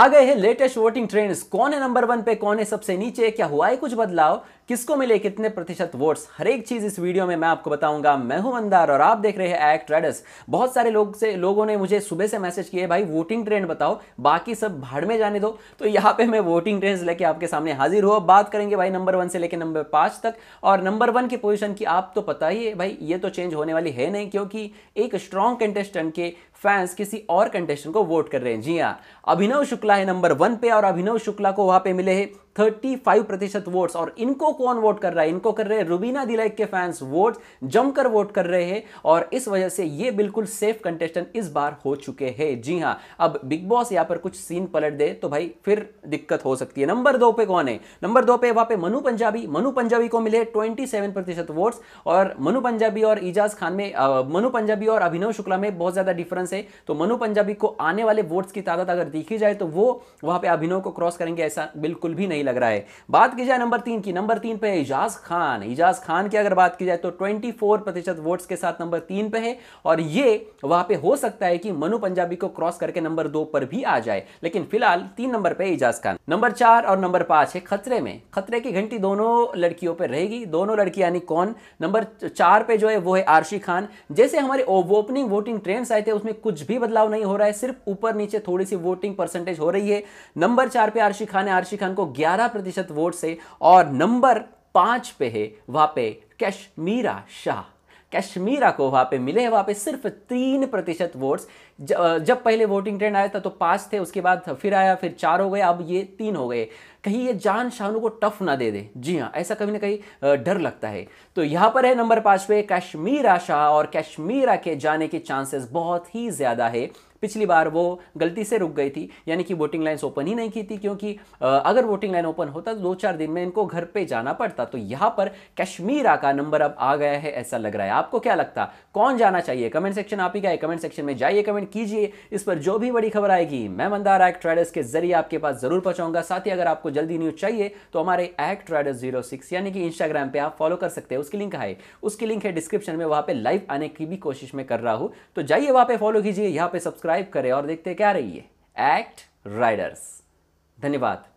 आ गए हैं latest voting trends कौन है नंबर वन पे कौन है सबसे नीचे क्या हुआ है कुछ बदलाव किसको मिले कितने प्रतिशत वोट्स हर एक चीज इस वीडियो में मैं आपको बताऊंगा मैं हूं अंदार और आप देख रहे हैं एक्ट ट्रेडर्स बहुत सारे लोग से लोगों ने मुझे सुबह से मैसेज किए भाई वोटिंग ट्रेंड बताओ बाकी सब भाड़ में जाने दो तो यहाँ पे मैं वोटिंग ट्रेंड्स लेके आपके सामने हाजिर हुआ बात करेंगे भाई नंबर वन से लेकर नंबर पांच तक और नंबर वन की पोजिशन की आप तो पता ही है भाई ये तो चेंज होने वाली है नहीं क्योंकि एक स्ट्रॉन्ग कंटेस्टेंट के फैंस किसी और कंटेस्टेंट को वोट कर रहे हैं जी हाँ अभिनव शुक्ला है नंबर वन पे और अभिनव शुक्ला को वहां पे मिले हैं 35 प्रतिशत वोट्स और इनको कौन वोट कर रहा है इनको कर रहे हैं रुबीना दिलैक के फैंस वोट जमकर वोट कर रहे हैं और इस वजह से ये बिल्कुल सेफ कंटेस्टेंट इस बार हो चुके हैं जी हाँ अब बिग बॉस यहाँ पर कुछ सीन पलट दे तो भाई फिर दिक्कत हो सकती है नंबर दो पे कौन है नंबर दो पे वहाँ पे मनु पंजाबी मनु पंजाबी को मिले सेवन प्रतिशत वोट्स और मनु पंजाबी और इजाज खान में मनु पंजाबी और अभिनव शुक्ला में बहुत ज़्यादा डिफरेंस है तो मनु पंजाबी को आने वाले वोट्स की तादाद अगर देखी जाए तो वो वहाँ पर अभिनव को क्रॉस करेंगे ऐसा बिल्कुल भी नहीं सही लग रहा है बात की जाए नंबर तीन की नंबर तीन पे है इजाज खान इजाज खान की अगर बात की जाए तो 24 प्रतिशत वोट्स के साथ नंबर तीन पे है और ये वहां पे हो सकता है कि मनु पंजाबी को क्रॉस करके नंबर दो पर भी आ जाए लेकिन फिलहाल तीन नंबर पे इजाज खान नंबर चार और नंबर पांच है खतरे में खतरे की घंटी दोनों लड़कियों पर रहेगी दोनों लड़की यानी कौन नंबर चार पे जो है वो है आरशी खान जैसे हमारे ओपनिंग वोटिंग ट्रेंड्स आए थे उसमें कुछ भी बदलाव नहीं हो रहा है सिर्फ ऊपर नीचे थोड़ी सी वोटिंग परसेंटेज हो रही है नंबर चार पे आरशी खान है आरशी खान को ग्यारह 11 प्रतिशत वोट से और नंबर पांच पे है वहां पे कश्मीरा शाह कश्मीरा को वहां पे मिले वहां पे सिर्फ तीन प्रतिशत वोट्स जब पहले वोटिंग ट्रेंड आया था तो पांच थे उसके बाद फिर आया फिर चार हो गए अब ये तीन हो गए कहीं ये जान शाहनु को टफ ना दे दे जी हाँ ऐसा कभी ना कहीं डर लगता है तो यहाँ पर है नंबर पाँच पे कश्मीरा शाह और कश्मीरा के जाने के चांसेस बहुत ही ज़्यादा है पिछली बार वो गलती से रुक गई थी यानी कि वोटिंग लाइन्स ओपन ही नहीं की थी क्योंकि अगर वोटिंग लाइन ओपन होता तो दो चार दिन में इनको घर पे जाना पड़ता तो यहाँ पर कश्मीरा का नंबर अब आ गया है ऐसा लग रहा है आपको क्या लगता कौन जाना चाहिए कमेंट सेक्शन आप ही का है कमेंट सेक्शन में जाइए कमेंट कीजिए इस पर जो भी बड़ी खबर आएगी मैं मंदार एक्ट ट्रेडर्स के जरिए आपके पास जरूर पहुंचाऊंगा साथ ही अगर आपको जल्दी न्यूज़ चाहिए तो हमारे एक्ट राइडर जीरो सिक्स यानी कि इंस्टाग्राम पे आप फॉलो कर सकते हैं उसकी लिंक है उसकी लिंक है डिस्क्रिप्शन में वहाँ पे लाइव आने की भी कोशिश में कर रहा हूँ तो जाइए वहाँ पे फॉलो कीजिए यहाँ पे सब्सक्राइब करें और देखते क्या रहिए एक्ट राइडर्स धन्यवाद